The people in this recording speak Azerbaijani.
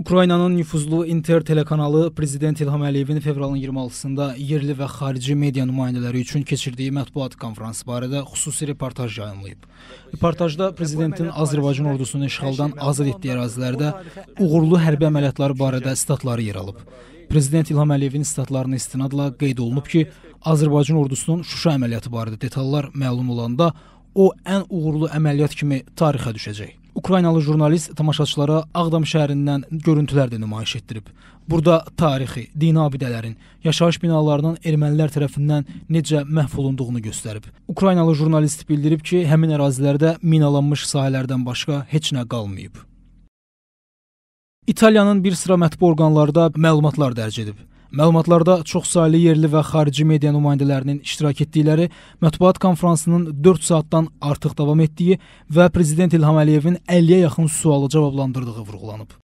Ukraynanın nüfuzlu Inter telekanalı prezident İlham Əliyevin fevralın 26-sında yerli və xarici media nümayəndələri üçün keçirdiyi mətbuat konfransı barədə xüsusi reportaj yayımlayıb. Reportajda prezidentin Azərbaycan ordusunu işğaldan azad etdiyi ərazilərdə uğurlu hərbi əməliyyatları barədə statları yer alıb. Prezident İlham Əliyevin statlarına istinadla qeyd olunub ki, Azərbaycan ordusunun Şuşa əməliyyatı barədə detallar məlum olanda o ən uğurlu əməliyyat kimi tarixə düşəcək. Ukraynalı jurnalist tamaşaçılara Ağdam şəhərindən görüntülər də nümayiş etdirib. Burada tarixi, dini abidələrin, yaşayış binalarının ermənilər tərəfindən necə məhv olunduğunu göstərib. Ukraynalı jurnalist bildirib ki, həmin ərazilərdə minalanmış sahələrdən başqa heç nə qalmayıb. İtaliyanın bir sıra mətbu orqanları da məlumatlar dərc edib. Məlumatlarda çoxsaylı yerli və xarici media nümayəndələrinin iştirak etdikləri mətbuat konfransının 4 saatdan artıq davam etdiyi və prezident İlham Əliyevin 50-yə yaxın sualı cavablandırdığı vurğulanıb.